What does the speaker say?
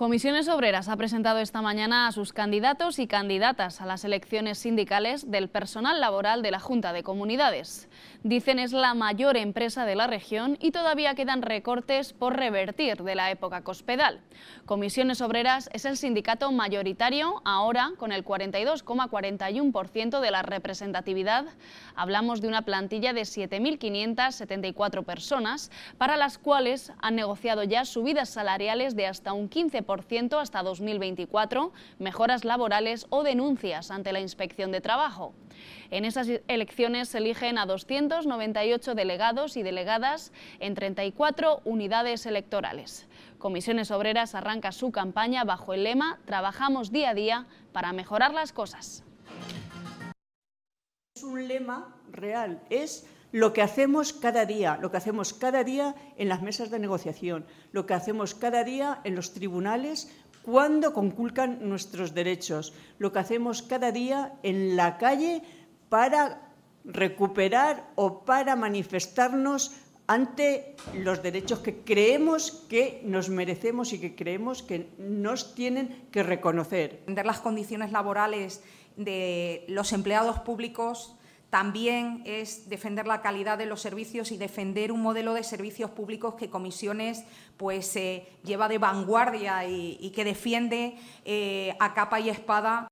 Comisiones Obreras ha presentado esta mañana a sus candidatos y candidatas a las elecciones sindicales del personal laboral de la Junta de Comunidades. Dicen es la mayor empresa de la región y todavía quedan recortes por revertir de la época cospedal. Comisiones Obreras es el sindicato mayoritario ahora con el 42,41% de la representatividad. Hablamos de una plantilla de 7.574 personas para las cuales han negociado ya subidas salariales de hasta un 15% hasta 2024, mejoras laborales o denuncias ante la inspección de trabajo. En esas elecciones se eligen a 298 delegados y delegadas en 34 unidades electorales. Comisiones Obreras arranca su campaña bajo el lema Trabajamos día a día para mejorar las cosas. Es un lema real, es lo que hacemos cada día, lo que hacemos cada día en las mesas de negociación, lo que hacemos cada día en los tribunales cuando conculcan nuestros derechos, lo que hacemos cada día en la calle para recuperar o para manifestarnos ante los derechos que creemos que nos merecemos y que creemos que nos tienen que reconocer. Entender las condiciones laborales de los empleados públicos también es defender la calidad de los servicios y defender un modelo de servicios públicos que Comisiones pues, eh, lleva de vanguardia y, que defiende eh, a capa y espada.